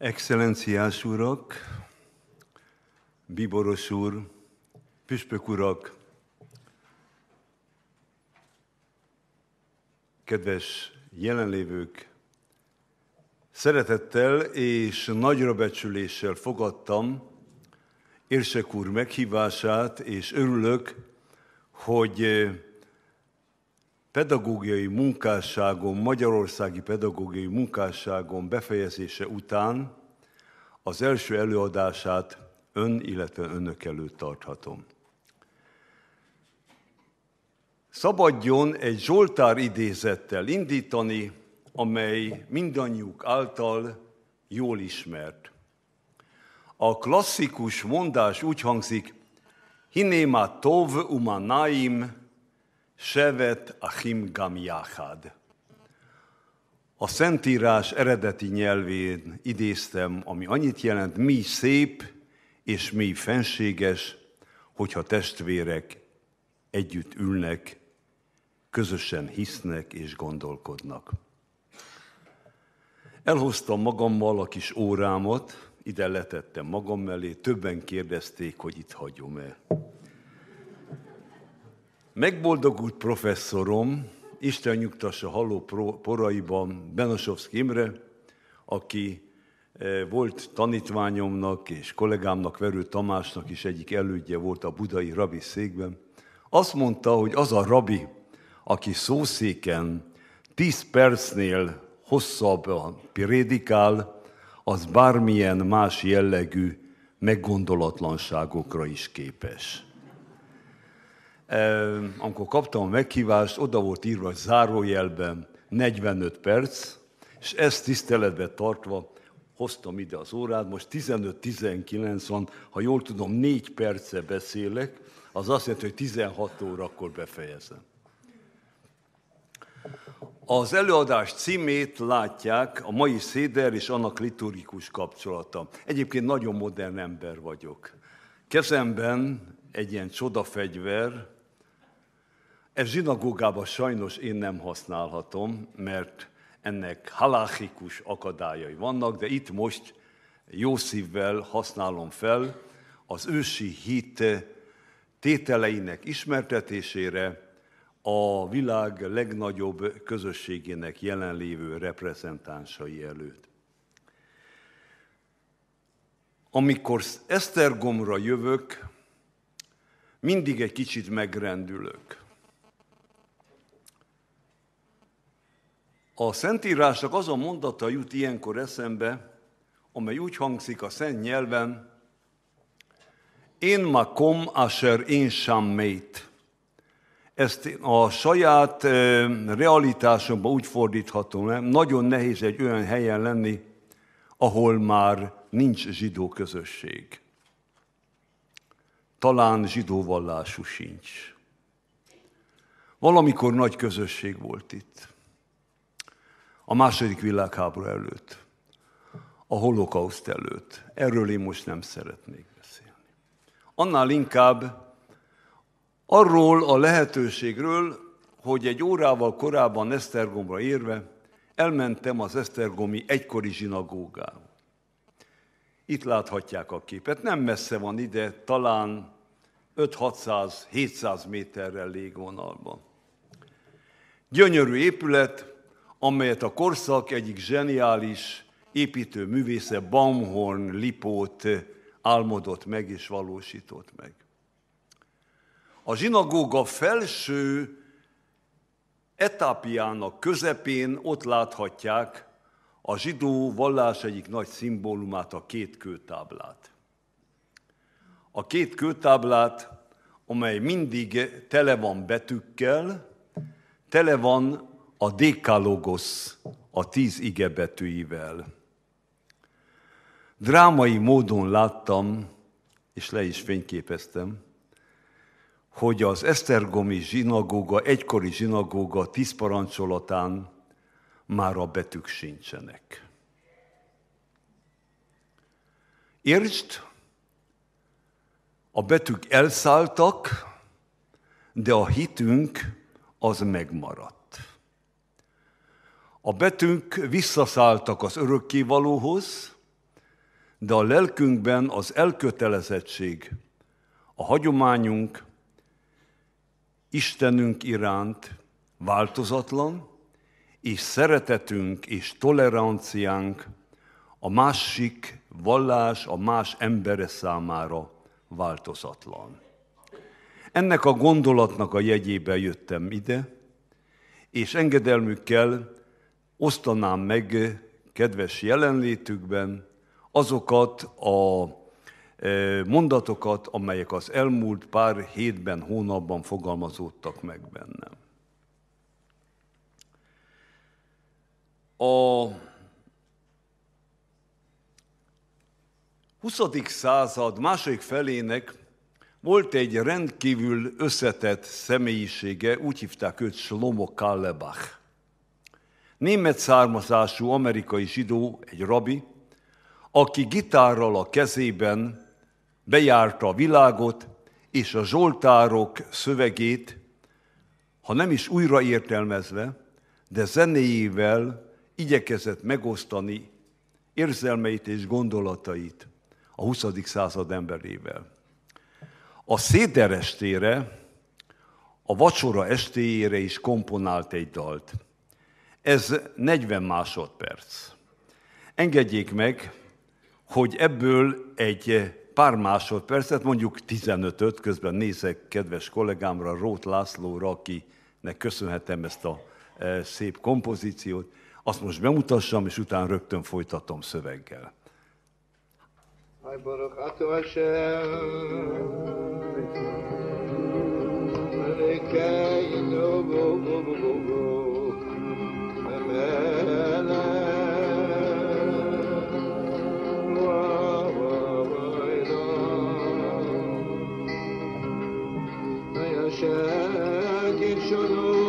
Excellenciás urak, bíboros úr, püspök urak, kedves jelenlévők, szeretettel és nagyra becsüléssel fogadtam Érsek úr meghívását, és örülök, hogy pedagógiai munkásságon, magyarországi pedagógiai munkásságon befejezése után az első előadását ön, illetve önök előtt tarthatom. Szabadjon egy Zsoltár idézettel indítani, amely mindannyiuk által jól ismert. A klasszikus mondás úgy hangzik, hinéma tov umanaim, Sevet Achim Gam Yachad. A Szentírás eredeti nyelvén idéztem, ami annyit jelent, mi szép és mi fenséges, hogyha testvérek együtt ülnek, közösen hisznek és gondolkodnak. Elhoztam magammal a kis órámat, ide letettem magam mellé, többen kérdezték, hogy itt hagyom-e. Megboldogult professzorom, Isten nyugtassa haló poraiban Benosovszki Imre, aki eh, volt tanítványomnak és kollégámnak, Verő Tamásnak is egyik elődje volt a budai rabi székben. Azt mondta, hogy az a rabi, aki szószéken 10 percnél hosszabban prédikál, az bármilyen más jellegű meggondolatlanságokra is képes amikor kaptam a meghívást, oda volt írva a zárójelben 45 perc, és ezt tiszteletbe tartva hoztam ide az órát, most 15-19 van, ha jól tudom, 4 perce beszélek, az azt jelenti, hogy 16 órakor befejezem. Az előadás címét látják, a mai széder és annak liturgikus kapcsolata. Egyébként nagyon modern ember vagyok. Kezemben egy ilyen csodafegyver, ez zsinagógában sajnos én nem használhatom, mert ennek halachikus akadályai vannak, de itt most jó szívvel használom fel az ősi hit tételeinek ismertetésére, a világ legnagyobb közösségének jelenlévő reprezentánsai előtt. Amikor Esztergomra jövök, mindig egy kicsit megrendülök. A Szentírásnak az a mondata jut ilyenkor eszembe, amely úgy hangzik a szent nyelven, én kom, asher én sammét. Ezt a saját realitásomba úgy fordíthatom le, nagyon nehéz egy olyan helyen lenni, ahol már nincs zsidó közösség. Talán zsidó vallású sincs. Valamikor nagy közösség volt itt a második világháború előtt, a holokauszt előtt. Erről én most nem szeretnék beszélni. Annál inkább arról a lehetőségről, hogy egy órával korábban Esztergomra érve elmentem az Esztergomi egykori zsinagógába. Itt láthatják a képet. Nem messze van ide, talán 5-600-700 méterrel légvonalban. Gyönyörű épület, amelyet a korszak egyik zseniális építő művésze Baumhorn Lipót álmodott meg és valósított meg. A zsinagóga felső etápiának közepén ott láthatják a zsidó vallás egyik nagy szimbólumát, a két kőtáblát. A két kőtáblát, amely mindig tele van betűkkel, tele van a dekalogosz a tíz igebetűivel. Drámai módon láttam, és le is fényképeztem, hogy az Esztergomi zsinagóga, egykori zsinagóga tíz parancsolatán már a betűk sincsenek. Értsd, a betűk elszálltak, de a hitünk az megmaradt. A betünk visszaszálltak az örökkévalóhoz, de a lelkünkben az elkötelezettség, a hagyományunk Istenünk iránt változatlan, és szeretetünk és toleranciánk a másik vallás, a más embere számára változatlan. Ennek a gondolatnak a jegyébe jöttem ide, és engedelmükkel osztanám meg kedves jelenlétükben azokat a mondatokat, amelyek az elmúlt pár hétben, hónapban fogalmazódtak meg bennem. A 20. század második felének volt egy rendkívül összetett személyisége, úgy hívták őt Slomo Kallebach. Német származású amerikai zsidó, egy rabi, aki gitárral a kezében bejárta a világot, és a Zsoltárok szövegét, ha nem is újra értelmezve, de zenéjével igyekezett megosztani érzelmeit és gondolatait a 20. század emberével. A széder estére, a vacsora estéjére is komponált egy dalt – ez 40 másodperc. Engedjék meg, hogy ebből egy pár másodpercet, mondjuk 15-öt, közben nézek kedves kollégámra, Rót Lászlóra, akinek köszönhetem ezt a e, szép kompozíciót, azt most bemutassam, és utána rögtön folytatom szöveggel. Hi, شاكر شنو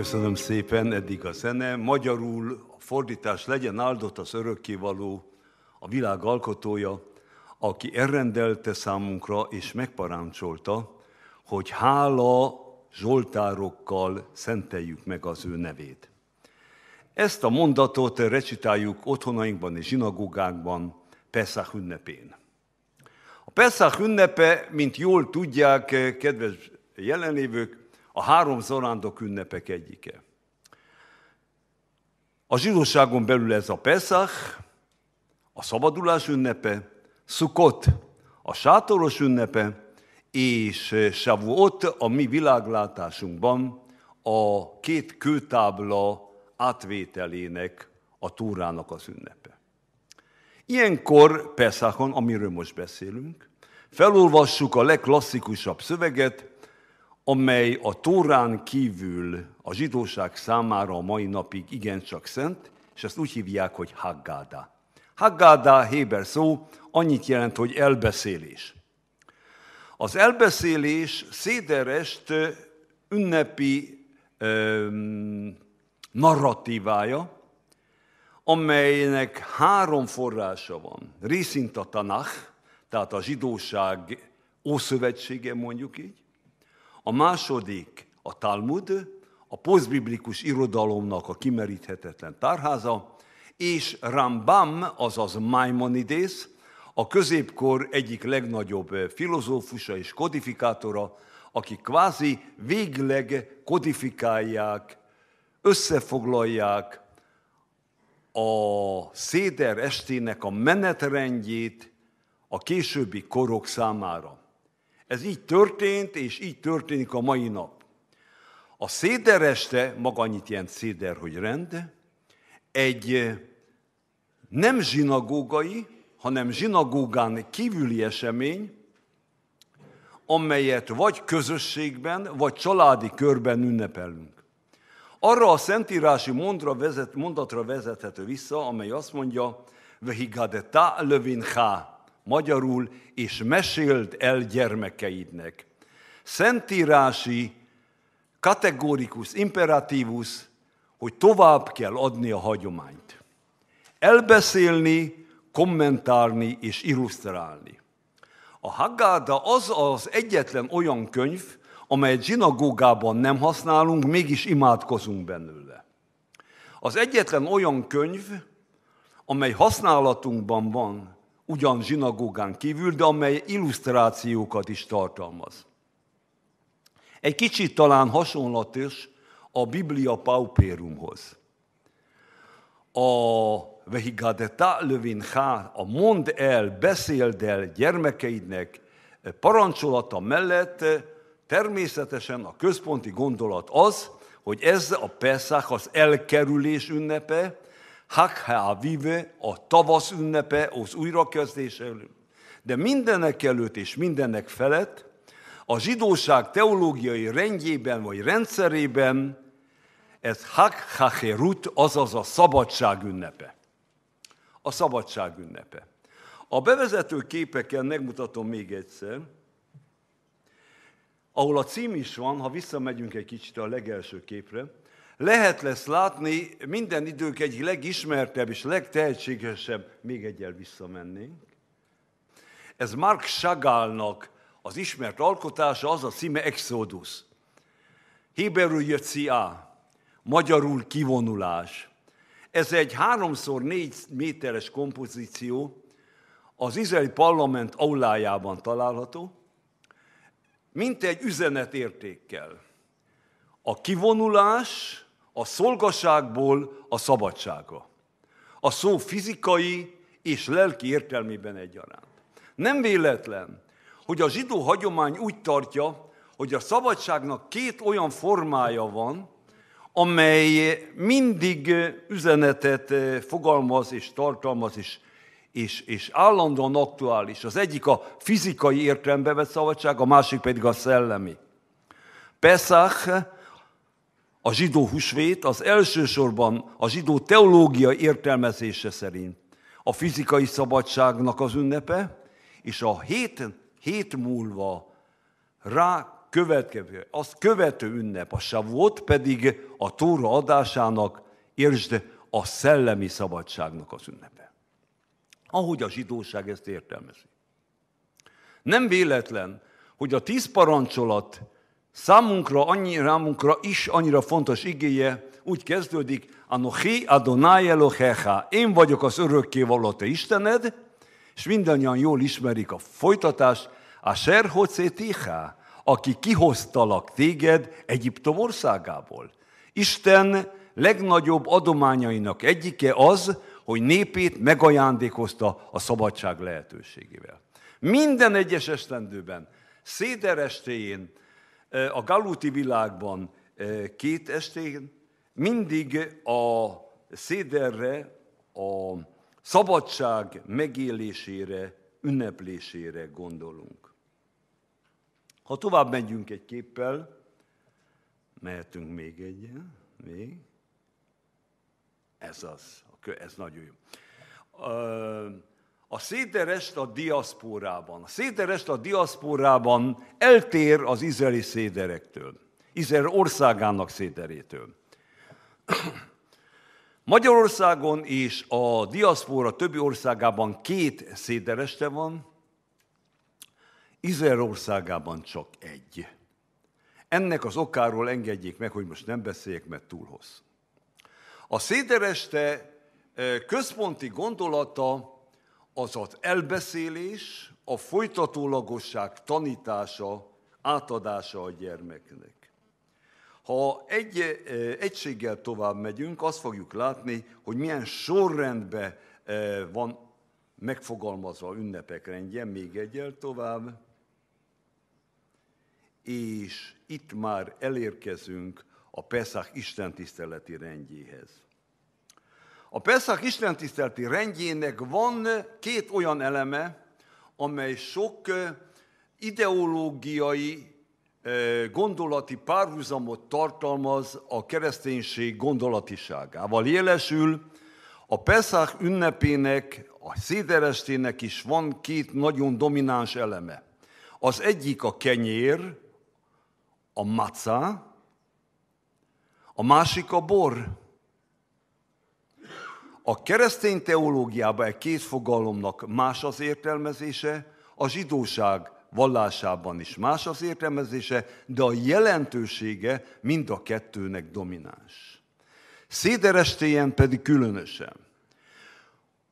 Köszönöm szépen, eddig a zene. Magyarul a fordítás legyen áldott az örökkévaló, a világ alkotója, aki elrendelte számunkra és megparancsolta, hogy hála zsoltárokkal szenteljük meg az ő nevét. Ezt a mondatot recitáljuk otthonainkban és zsinagógákban Pesach ünnepén. A Pesach ünnepe, mint jól tudják, kedves jelenlévők, a három zarándok ünnepek egyike. A zsidóságon belül ez a Pesach, a szabadulás ünnepe, Szukott, a sátoros ünnepe, és Savuot a mi világlátásunkban a két kőtábla átvételének, a túrának az ünnepe. Ilyenkor Pesachon, amiről most beszélünk, felolvassuk a legklasszikusabb szöveget, amely a Tórán kívül a zsidóság számára a mai napig igencsak szent, és ezt úgy hívják, hogy Haggádá. Haggádá héber szó annyit jelent, hogy elbeszélés. Az elbeszélés Széderest ünnepi öm, narratívája, amelynek három forrása van. Részint a Tanach, tehát a zsidóság ószövetsége mondjuk így, a második a Talmud, a posztbiblikus irodalomnak a kimeríthetetlen tárháza, és Rambam, azaz Maimonides, a középkor egyik legnagyobb filozófusa és kodifikátora, aki kvázi végleg kodifikálják, összefoglalják a széder estének a menetrendjét a későbbi korok számára. Ez így történt, és így történik a mai nap. A széder este, maga annyit jelent széder, hogy rend, egy eh, nem zsinagógai, hanem zsinagógán kívüli esemény, amelyet vagy közösségben, vagy családi körben ünnepelünk. Arra a szentírási mondra vezet, mondatra vezethető vissza, amely azt mondja, vehigade ta ha, magyarul, és meséld el gyermekeidnek. Szentírási kategórikus imperatívus, hogy tovább kell adni a hagyományt. Elbeszélni, kommentálni és illusztrálni. A Haggáda az az egyetlen olyan könyv, amelyet zsinagógában nem használunk, mégis imádkozunk belőle. Az egyetlen olyan könyv, amely használatunkban van, ugyan zsinagógán kívül, de amely illusztrációkat is tartalmaz. Egy kicsit talán hasonlatos a Biblia paupérumhoz. A vehigadeta lövin há, a mond el, beszéld el gyermekeidnek parancsolata mellett természetesen a központi gondolat az, hogy ez a Pesach, az elkerülés ünnepe, vive a tavasz ünnepe, az újrakezdés előtt. De mindenek előtt és mindenek felett a zsidóság teológiai rendjében vagy rendszerében ez Hakhacherut, azaz a szabadság ünnepe. A szabadság ünnepe. A bevezető képeken megmutatom még egyszer, ahol a cím is van, ha visszamegyünk egy kicsit a legelső képre, lehet lesz látni minden idők egyik legismertebb és legtehetségesebb, még egyel visszamennénk. Ez Mark Chagallnak az ismert alkotása, az a címe Exodus. Héberül Jöcia, magyarul kivonulás. Ez egy háromszor négy méteres kompozíció, az izraeli parlament aulájában található, mint egy üzenetértékkel. A kivonulás a szolgaságból a szabadsága. A szó fizikai és lelki értelmében egyaránt. Nem véletlen, hogy a zsidó hagyomány úgy tartja, hogy a szabadságnak két olyan formája van, amely mindig üzenetet eh, fogalmaz és tartalmaz, és, és, és állandóan aktuális. Az egyik a fizikai értelembe vett szabadság, a másik pedig a szellemi. Pesach a zsidó húsvét az elsősorban a zsidó teológia értelmezése szerint a fizikai szabadságnak az ünnepe, és a hét, hét múlva rá következő, az követő ünnep, a savót, pedig a Tóra adásának, értsd, a szellemi szabadságnak az ünnepe. Ahogy a zsidóság ezt értelmezi. Nem véletlen, hogy a tíz parancsolat számunkra, annyi, rámunkra is annyira fontos igéje, úgy kezdődik, Anochi Adonai Elohecha, én vagyok az való te Istened, és mindannyian jól ismerik a folytatást, a Serhocétiha, aki kihoztalak téged Egyiptom országából. Isten legnagyobb adományainak egyike az, hogy népét megajándékozta a szabadság lehetőségével. Minden egyes esztendőben, széder estéjén, a galúti világban két estén mindig a széderre, a szabadság megélésére, ünneplésére gondolunk. Ha tovább megyünk egy képpel, mehetünk még egy, eh, még. Ez az, ez nagyon jó a a diaszpórában. A a diaszpórában eltér az izraeli széderektől, Izrael országának széderétől. Magyarországon és a diaszpóra többi országában két szédereste van, Izrael országában csak egy. Ennek az okáról engedjék meg, hogy most nem beszéljek, mert túl hossz. A szédereste központi gondolata az az elbeszélés, a folytatólagosság tanítása, átadása a gyermeknek. Ha egy eh, egységgel tovább megyünk, azt fogjuk látni, hogy milyen sorrendben eh, van megfogalmazva ünnepek rendje, még egyel tovább, és itt már elérkezünk a Peszák istentiszteleti rendjéhez. A Isten istentiszteleti rendjének van két olyan eleme, amely sok ideológiai, gondolati párhuzamot tartalmaz a kereszténység gondolatiságával. Jelesül a Peszák ünnepének, a széderestének is van két nagyon domináns eleme. Az egyik a kenyér, a macá, a másik a bor a keresztény teológiában egy két fogalomnak más az értelmezése, a zsidóság vallásában is más az értelmezése, de a jelentősége mind a kettőnek domináns. Széderestéjen pedig különösen.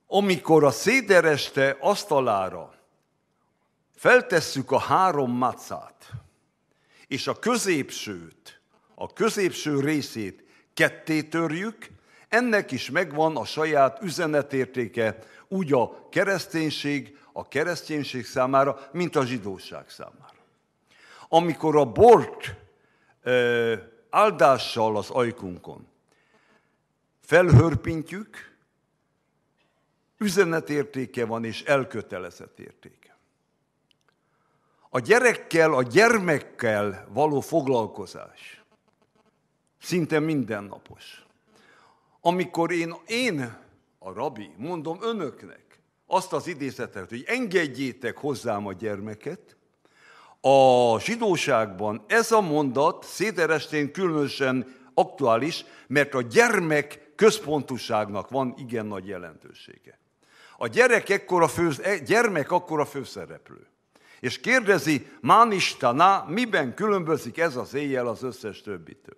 Amikor a szédereste asztalára feltesszük a három macát, és a középsőt, a középső részét ketté törjük, ennek is megvan a saját üzenetértéke, úgy a kereszténység, a kereszténység számára, mint a zsidóság számára. Amikor a bort ö, áldással az ajkunkon felhörpintjük, üzenetértéke van és elkötelezett értéke. A gyerekkel, a gyermekkel való foglalkozás szinte mindennapos amikor én, én a rabi, mondom önöknek azt az idézetet, hogy engedjétek hozzám a gyermeket, a zsidóságban ez a mondat széderestén különösen aktuális, mert a gyermek központuságnak van igen nagy jelentősége. A gyerek, ekkora fő, e, gyermek a főszereplő. És kérdezi, Mánistaná, miben különbözik ez az éjjel az összes többitől.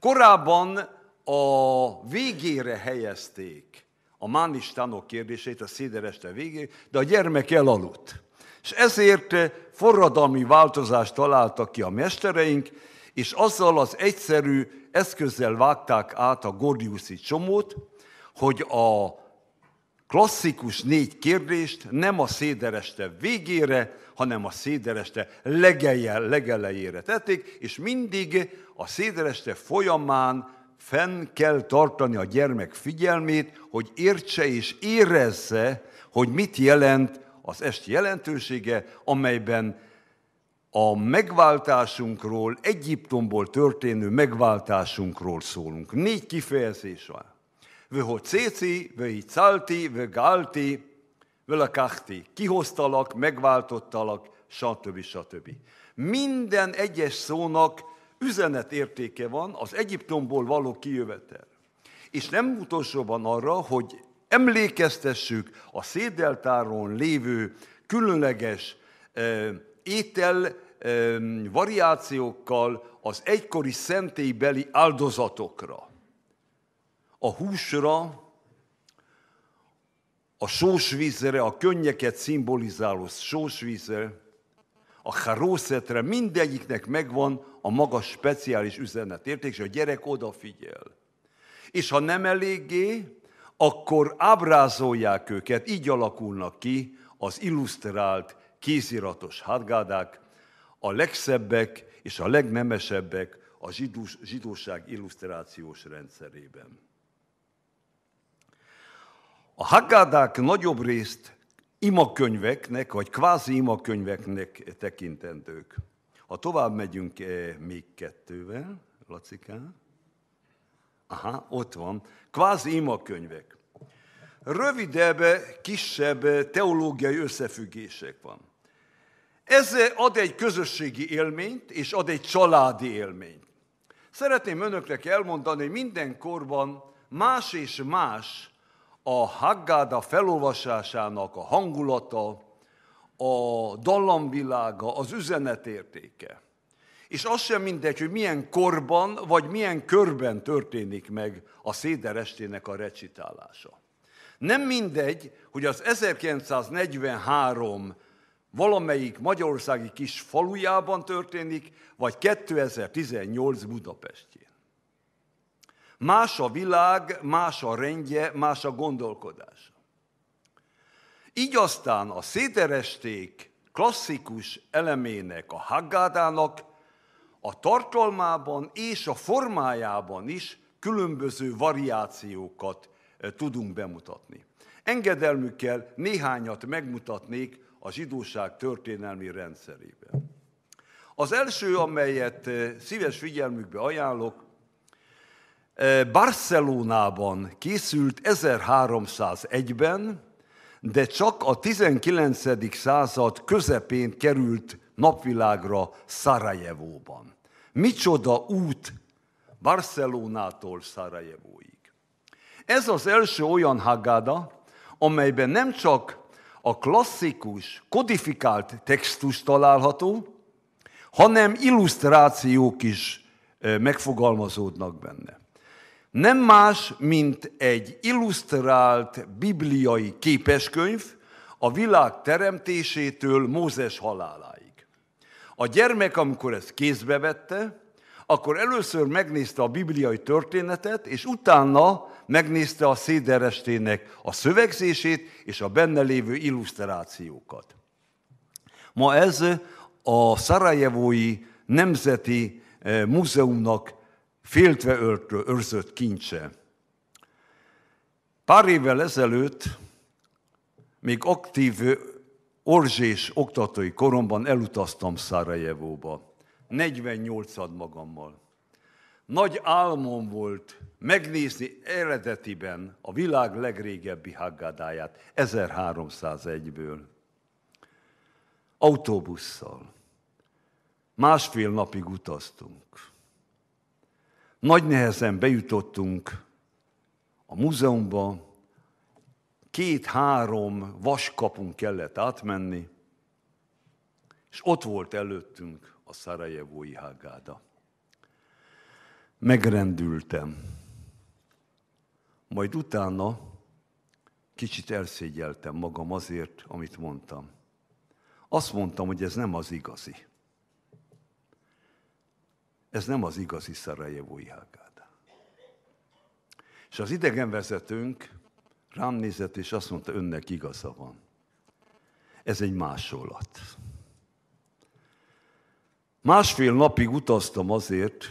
Korábban a végére helyezték a tanok kérdését a szédereste végére, de a gyermek elaludt. És ezért eh, forradalmi változást találtak ki a mestereink, és azzal az egyszerű eszközzel vágták át a Gordiuszi csomót, hogy a klasszikus négy kérdést nem a szédereste végére, hanem a szédereste legelje, legelejére tették, és mindig a szédereste folyamán fenn kell tartani a gyermek figyelmét, hogy értse és érezze, hogy mit jelent az est jelentősége, amelyben a megváltásunkról, Egyiptomból történő megváltásunkról szólunk. Négy kifejezés van. Vö céci, vö calti, vö gálti, vö lakachti. Kihoztalak, megváltottalak, stb. stb. Minden egyes szónak üzenetértéke van az Egyiptomból való kijövetel. És nem van arra, hogy emlékeztessük a szédeltáron lévő különleges eh, étel eh, variációkkal az egykori szentélybeli áldozatokra. A húsra, a sósvízre, a könnyeket szimbolizáló sósvízre, a karószetre, mindegyiknek megvan a maga speciális üzenetérték, és a gyerek odafigyel. És ha nem eléggé, akkor ábrázolják őket, így alakulnak ki az illusztrált, kéziratos hadgádák, a legszebbek és a legnemesebbek a zsidós, zsidóság illusztrációs rendszerében. A haggádák nagyobb részt imakönyveknek, vagy kvázi imakönyveknek tekintendők. Ha tovább megyünk eh, még kettővel, Lacikán, aha, ott van, kvázi imakönyvek. Rövidebb, kisebb teológiai összefüggések van. Ez ad egy közösségi élményt, és ad egy családi élményt. Szeretném önöknek elmondani, hogy minden korban más és más a Haggáda felolvasásának a hangulata, a dallamvilága, az üzenetértéke. És az sem mindegy, hogy milyen korban vagy milyen körben történik meg a Széder estének a recitálása. Nem mindegy, hogy az 1943 valamelyik magyarországi kis falujában történik, vagy 2018 Budapestjén. Más a világ, más a rendje, más a gondolkodása. Így aztán a széteresték klasszikus elemének, a haggádának a tartalmában és a formájában is különböző variációkat eh, tudunk bemutatni. Engedelmükkel néhányat megmutatnék a zsidóság történelmi rendszerében. Az első, amelyet eh, szíves figyelmükbe ajánlok, Barcelonában készült 1301-ben, de csak a 19. század közepén került napvilágra Szarajevóban. Micsoda út Barcelonától Szarajevóig. Ez az első olyan Haggáda, amelyben nem csak a klasszikus, kodifikált textus található, hanem illusztrációk is megfogalmazódnak benne nem más, mint egy illusztrált bibliai képeskönyv a világ teremtésétől Mózes haláláig. A gyermek, amikor ezt kézbe vette, akkor először megnézte a bibliai történetet, és utána megnézte a széderestének a szövegzését és a benne lévő illusztrációkat. Ma ez a Szarajevói Nemzeti eh, Múzeumnak féltve őrtő, őrzött kincse. Pár évvel ezelőtt, még aktív orzsés oktatói koromban elutaztam Szarajevóba. 48-ad magammal. Nagy álmom volt megnézni eredetiben a világ legrégebbi haggadáját, 1301-ből. Autóbusszal. Másfél napig utaztunk. Nagy nehezen bejutottunk a múzeumba, két-három vaskapun kellett átmenni, és ott volt előttünk a Szarajevói Hágáda. Megrendültem. Majd utána kicsit elszégyeltem magam azért, amit mondtam. Azt mondtam, hogy ez nem az igazi. Ez nem az igazi Szarajevói Hágáda. És az idegenvezetőnk rám nézett, és azt mondta, önnek igaza van. Ez egy másolat. Másfél napig utaztam azért,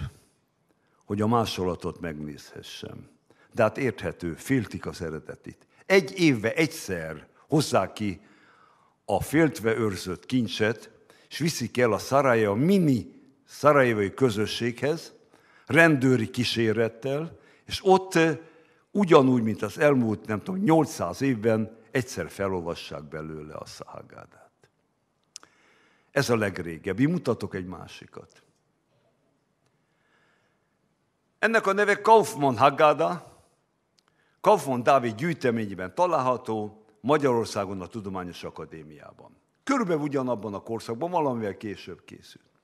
hogy a másolatot megnézhessem. De hát érthető, féltik az eredetit. Egy évve egyszer hozzák ki a féltve őrzött kincset, és viszik el a a mini szarajevai közösséghez, rendőri kísérettel, és ott eh, ugyanúgy, mint az elmúlt, nem tudom, 800 évben egyszer felolvassák belőle a Szahagádát. Ez a legrégebbi. Mutatok egy másikat. Ennek a neve Kaufmann hagada. Kaufmann Dávid gyűjteményében található, Magyarországon a Tudományos Akadémiában. Körülbelül ugyanabban a korszakban, valamivel később készült.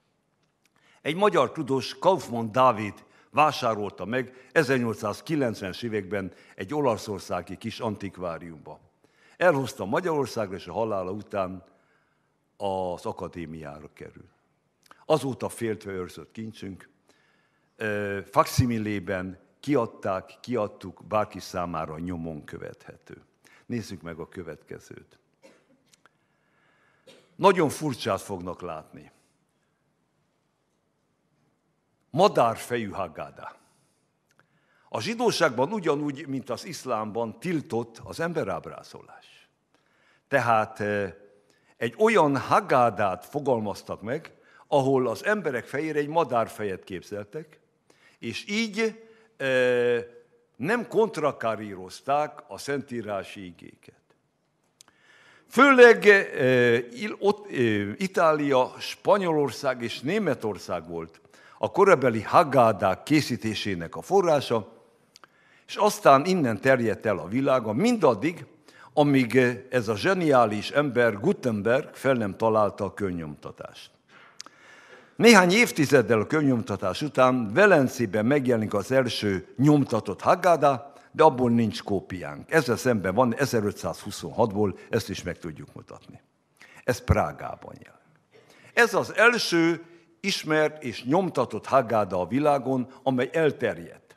Egy magyar tudós Kaufmann Dávid vásárolta meg 1890-es években egy olaszországi kis antikváriumba. Elhozta Magyarországra, és a halála után az akadémiára kerül. Azóta féltve őrzött kincsünk, Faximilében kiadták, kiadtuk, bárki számára nyomon követhető. Nézzük meg a következőt. Nagyon furcsát fognak látni madárfejű haggádá. A zsidóságban ugyanúgy, mint az iszlámban tiltott az emberábrázolás. Tehát eh, egy olyan haggádát fogalmaztak meg, ahol az emberek fejére egy madárfejet képzeltek, és így eh, nem kontrakarírozták a szentírási igéket. Főleg eh, Itália, Spanyolország és Németország volt a korabeli Hagádák készítésének a forrása, és aztán innen terjedt el a világa, mindaddig, amíg ez a zseniális ember Gutenberg fel nem találta a könnyomtatást. Néhány évtizeddel a könnyomtatás után Velencében megjelenik az első nyomtatott Haggádá, de abból nincs kópiánk. Ezzel szemben van 1526-ból, ezt is meg tudjuk mutatni. Ez Prágában jel. Ez az első ismert és nyomtatott hágáda a világon, amely elterjedt.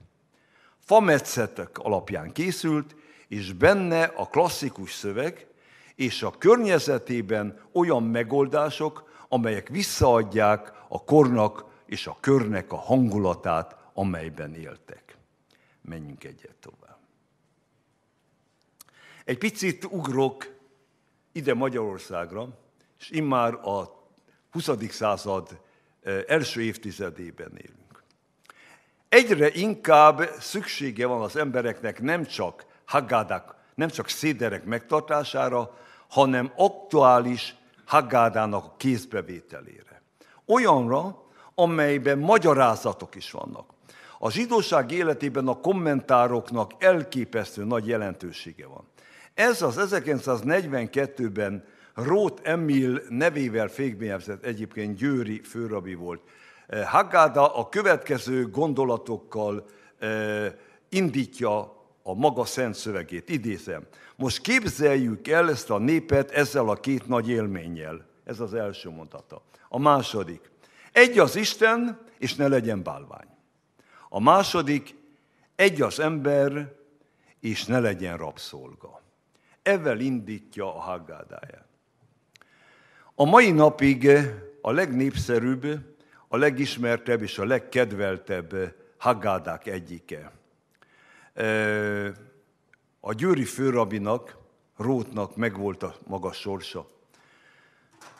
Fametszetek alapján készült, és benne a klasszikus szöveg, és a környezetében olyan megoldások, amelyek visszaadják a kornak és a körnek a hangulatát, amelyben éltek. Menjünk egyet tovább. Egy picit ugrok ide Magyarországra, és immár a 20. század első évtizedében élünk. Egyre inkább szüksége van az embereknek nem csak haggádák, nem csak széderek megtartására, hanem aktuális haggádának kézbevételére. Olyanra, amelyben magyarázatok is vannak. A zsidóság életében a kommentároknak elképesztő nagy jelentősége van. Ez az 1942-ben Rót Emil nevével fékbélyegzett egyébként Győri főrabi volt. Eh, Haggáda a következő gondolatokkal eh, indítja a maga szent szövegét, idézem. Most képzeljük el ezt a népet ezzel a két nagy élménnyel. Ez az első mondata. A második. Egy az Isten, és ne legyen bálvány. A második, egy az ember, és ne legyen rabszolga. Evel indítja a haggádáját. A mai napig a legnépszerűbb, a legismertebb és a legkedveltebb haggádák egyike. A győri főrabinak, Rótnak megvolt a maga sorsa.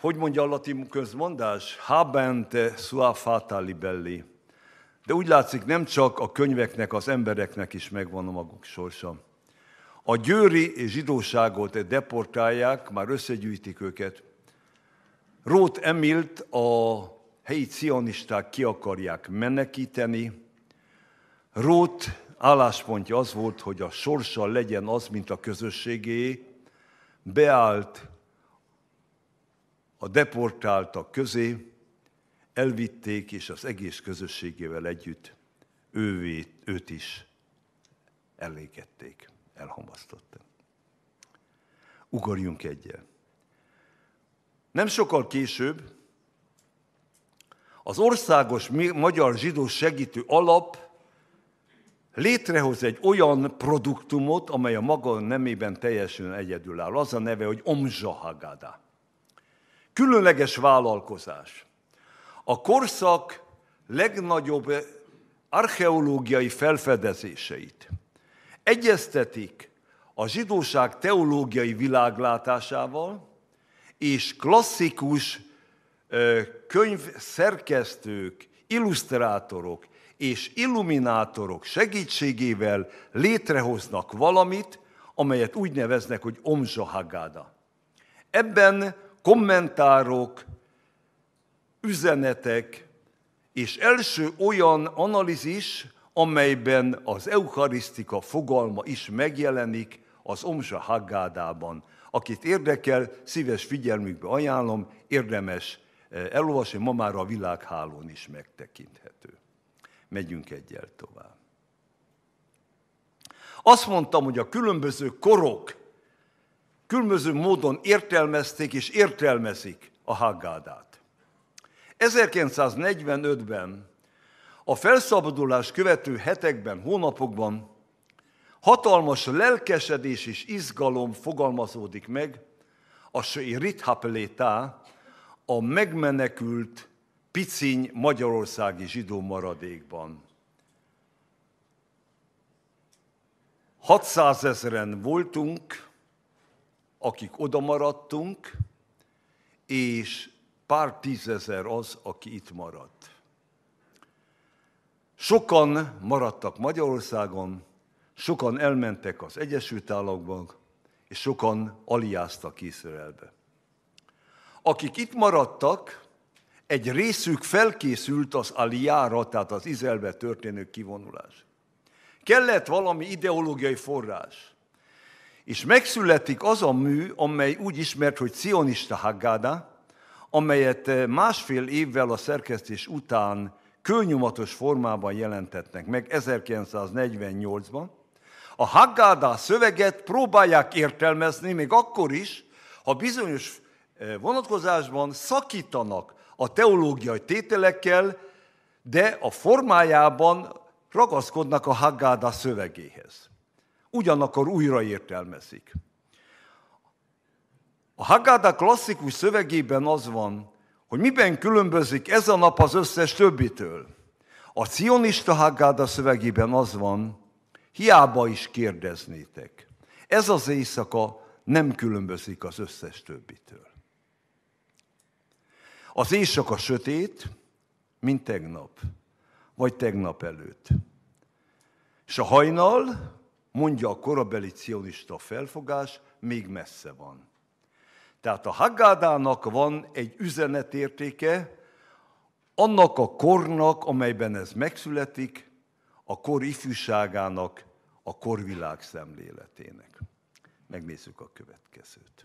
Hogy mondja a latin közmondás? Habente sua fatali belli. De úgy látszik, nem csak a könyveknek, az embereknek is megvan a maguk sorsa. A győri és zsidóságot deportálják, már összegyűjtik őket, Rót Emilt a helyi cionisták ki akarják menekíteni. Rót álláspontja az volt, hogy a sorsa legyen az, mint a közösségé, beállt a deportáltak közé, elvitték, és az egész közösségével együtt ővét, őt is elégették, elhamasztották. Ugorjunk egyel. Nem sokkal később az Országos Magyar Zsidó Segítő Alap létrehoz egy olyan produktumot, amely a maga nemében teljesen egyedülálló. Az a neve, hogy Omzsa Hagada. Különleges vállalkozás. A korszak legnagyobb archeológiai felfedezéseit egyeztetik a zsidóság teológiai világlátásával, és klasszikus könyvszerkesztők, illusztrátorok és illuminátorok segítségével létrehoznak valamit, amelyet úgy neveznek, hogy omzsahagáda. Ebben kommentárok, üzenetek, és első olyan analízis, amelyben az eucharisztika fogalma is megjelenik az omzsahagádában – Akit érdekel, szíves figyelmükbe ajánlom, érdemes eh, elolvasni, ma már a világhálón is megtekinthető. Megyünk egyel tovább. Azt mondtam, hogy a különböző korok különböző módon értelmezték és értelmezik a Haggádát. 1945-ben a felszabadulás követő hetekben, hónapokban hatalmas lelkesedés és izgalom fogalmazódik meg a Rithapelétá, a megmenekült piciny magyarországi zsidó maradékban. 600 ezeren voltunk, akik oda maradtunk, és pár tízezer az, aki itt maradt. Sokan maradtak Magyarországon, Sokan elmentek az Egyesült Államokban, és sokan aliáztak Izraelbe. Akik itt maradtak, egy részük felkészült az aliára, tehát az Izraelbe történő kivonulás. Kellett valami ideológiai forrás. És megszületik az a mű, amely úgy ismert, hogy cionista Haggada, amelyet eh, másfél évvel a szerkesztés után kőnyomatos formában jelentetnek meg 1948-ban, a Haggadá szöveget próbálják értelmezni, még akkor is, ha bizonyos eh, vonatkozásban szakítanak a teológiai tételekkel, de a formájában ragaszkodnak a Haggadá szövegéhez. Ugyanakkor újraértelmezik. A Haggadá klasszikus szövegében az van, hogy miben különbözik ez a nap az összes többitől. A cionista Haggadá szövegében az van, Hiába is kérdeznétek. Ez az éjszaka nem különbözik az összes többitől. Az éjszaka sötét, mint tegnap, vagy tegnap előtt. És a hajnal, mondja a korabeli cionista felfogás, még messze van. Tehát a Haggádának van egy üzenetértéke, annak a kornak, amelyben ez megszületik, a kor ifjúságának, a korvilág szemléletének. Megnézzük a következőt.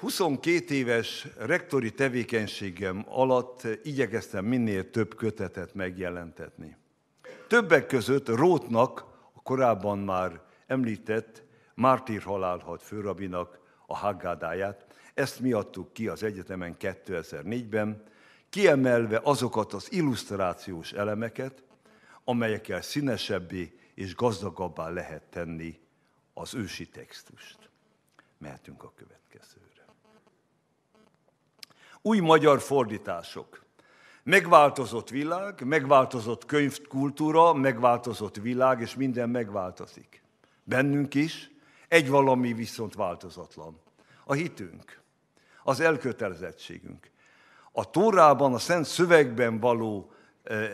22 éves rektori tevékenységem alatt igyekeztem minél több kötetet megjelentetni. Többek között Rótnak, a korábban már említett Mártír halálhat főrabinak a haggádáját, ezt miattuk ki az egyetemen 2004-ben, kiemelve azokat az illusztrációs elemeket, amelyekkel színesebbé és gazdagabbá lehet tenni az ősi textust. Mehetünk a következőre. Új magyar fordítások. Megváltozott világ, megváltozott könyvkultúra, megváltozott világ, és minden megváltozik. Bennünk is, egy valami viszont változatlan. A hitünk, az elkötelezettségünk, a Tórában, a Szent Szövegben való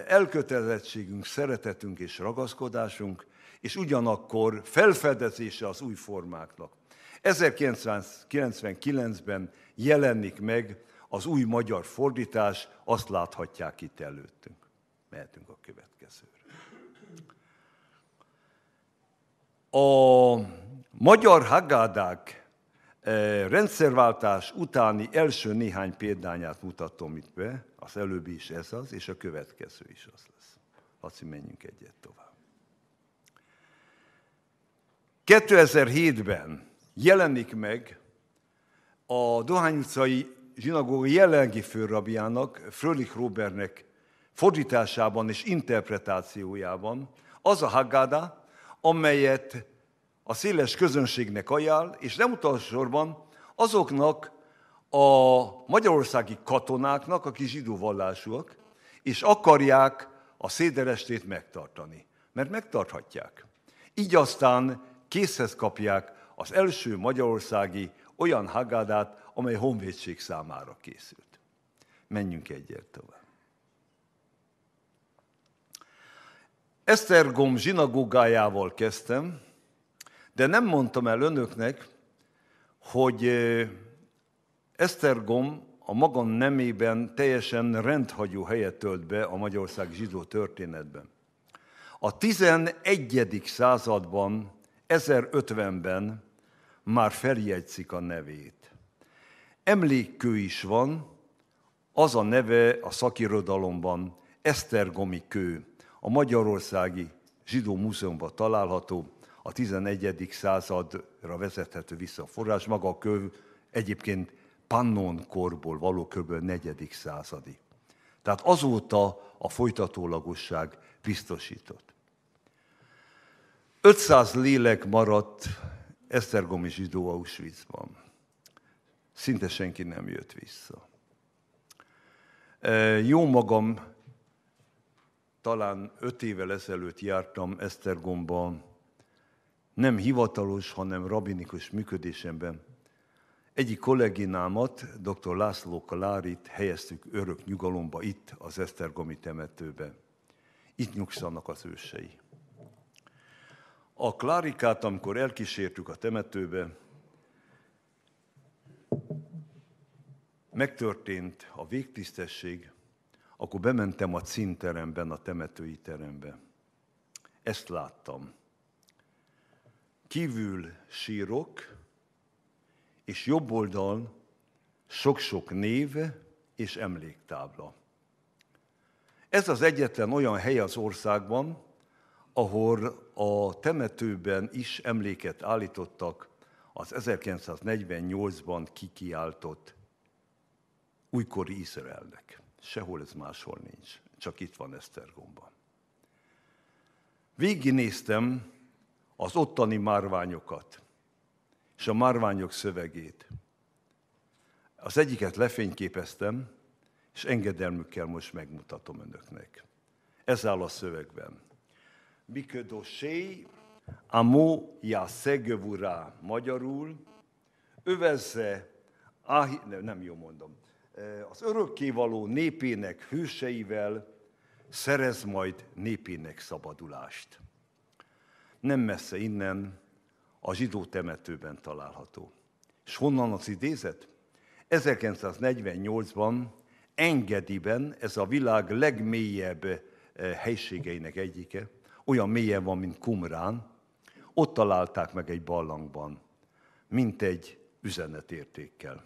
elkötelezettségünk, szeretetünk és ragaszkodásunk, és ugyanakkor felfedezése az új formáknak. 1999-ben jelenik meg az új magyar fordítás, azt láthatják itt előttünk. Mehetünk a következőre. A magyar hagádák rendszerváltás utáni első néhány példányát mutatom itt be, az előbbi is ez az, és a következő is az lesz. Laci, menjünk egyet tovább. 2007-ben jelenik meg a Dohány utcai zsinagóga jelenlegi főrabjának, Frölich Robertnek fordításában és interpretációjában az a Haggada, amelyet a széles közönségnek ajánl, és nem utolsóban azoknak a magyarországi katonáknak, akik zsidó vallásúak, és akarják a széderestét megtartani. Mert megtarthatják. Így aztán készhez kapják az első magyarországi olyan hagádát, amely honvédség számára készült. Menjünk egyet tovább. Esztergom zsinagógájával kezdtem, de nem mondtam el önöknek, hogy Esztergom a maga nemében teljesen rendhagyó helyet tölt be a Magyarország zsidó történetben. A 11. században, 1050-ben már feljegyzik a nevét. Emlékkő is van, az a neve a szakirodalomban Esztergomi kő, a Magyarországi Zsidó Múzeumban található, a 11. századra vezethető vissza a forrás, maga a köv egyébként Pannon korból való kb. 4. századi. Tehát azóta a folytatólagosság biztosított. 500 lélek maradt Esztergomi zsidó Auschwitzban. Szinte senki nem jött vissza. E, jó magam, talán öt évvel ezelőtt jártam Esztergomban nem hivatalos, hanem rabinikus működésemben. Egyik kolléginámat, dr. László Kalárit helyeztük örök nyugalomba itt, az Esztergomi temetőbe. Itt nyugszanak az ősei. A Klárikát, amikor elkísértük a temetőbe, megtörtént a végtisztesség, akkor bementem a cínteremben, a temetői terembe. Ezt láttam kívül sírok, és jobb oldalon sok-sok név és emléktábla. Ez az egyetlen olyan hely az országban, ahol a temetőben is emléket állítottak az 1948-ban kikiáltott újkori Izraelnek. Sehol ez máshol nincs, csak itt van Esztergomban. Végignéztem az ottani márványokat és a márványok szövegét. Az egyiket lefényképeztem, és engedelmükkel most megmutatom önöknek. Ez áll a szövegben. Miködosé, amó já szegövurá magyarul, övezze, áh, nem, nem jó mondom, az örökkévaló népének hőseivel szerez majd népének szabadulást nem messze innen a zsidó temetőben található. És honnan az idézet? 1948-ban Engediben, ez a világ legmélyebb eh, helységeinek egyike, olyan mélyen van, mint Kumrán, ott találták meg egy ballangban, mint egy üzenetértékkel.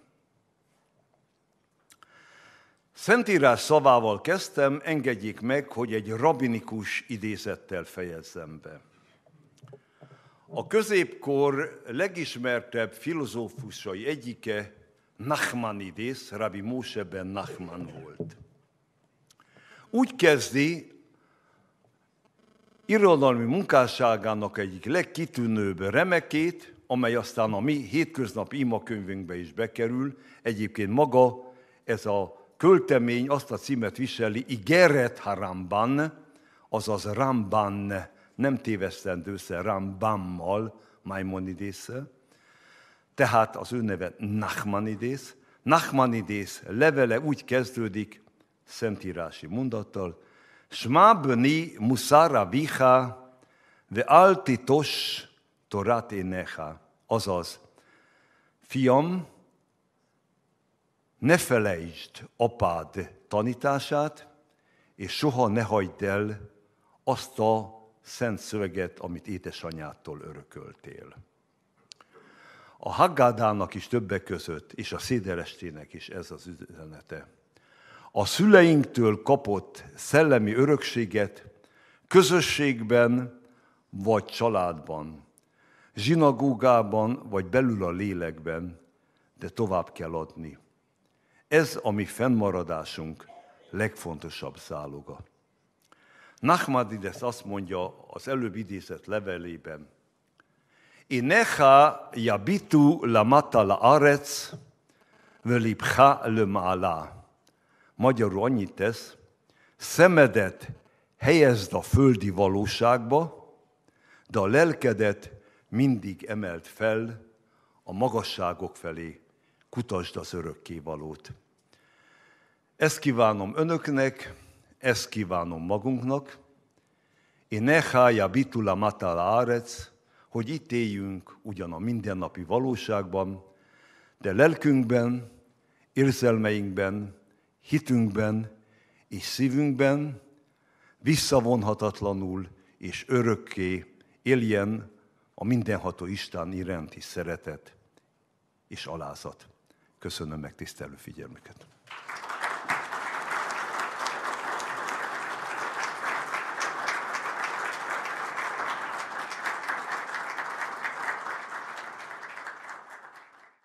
Szentírás szavával kezdtem, engedjék meg, hogy egy rabinikus idézettel fejezzem be. A középkor legismertebb filozófusai egyike Nachmanides, Rabbi Moshe ben Nachman volt. Úgy kezdi irodalmi munkásságának egyik legkitűnőbb remekét, amely aztán a mi hétköznapi imakönyvünkbe is bekerül. Egyébként maga ez a költemény azt a címet viseli, Igeret Haramban, azaz Ramban nem tévesztendő össze Rambammal, Maimonidésszel, tehát az ő neve Nachmanides. Nachmanides levele úgy kezdődik, szentírási mondattal, Smabni Musara viha, ve altitos torát neha. Azaz, fiam, ne felejtsd apád tanítását, és soha ne hagyd el azt a szent szöveget, amit édesanyától örököltél. A Haggádának is többek között, és a Széderestének is ez az üzenete. A szüleinktől kapott szellemi örökséget közösségben vagy családban, zsinagógában vagy belül a lélekben, de tovább kell adni. Ez a mi fennmaradásunk legfontosabb záloga. Nachmadides azt mondja az előbb idézett levelében, Inecha jabitu lamata la arec, völibha mala. Magyarul annyit tesz, szemedet helyezd a földi valóságba, de a lelkedet mindig emelt fel a magasságok felé, kutasd az örökkévalót. Ezt kívánom önöknek, ezt kívánom magunknak, én hája bitula matala árec, hogy itt éljünk ugyan a mindennapi valóságban, de lelkünkben, érzelmeinkben, hitünkben és szívünkben visszavonhatatlanul és örökké éljen a mindenható Isten iránti szeretet és alázat. Köszönöm tisztelő figyelmüket.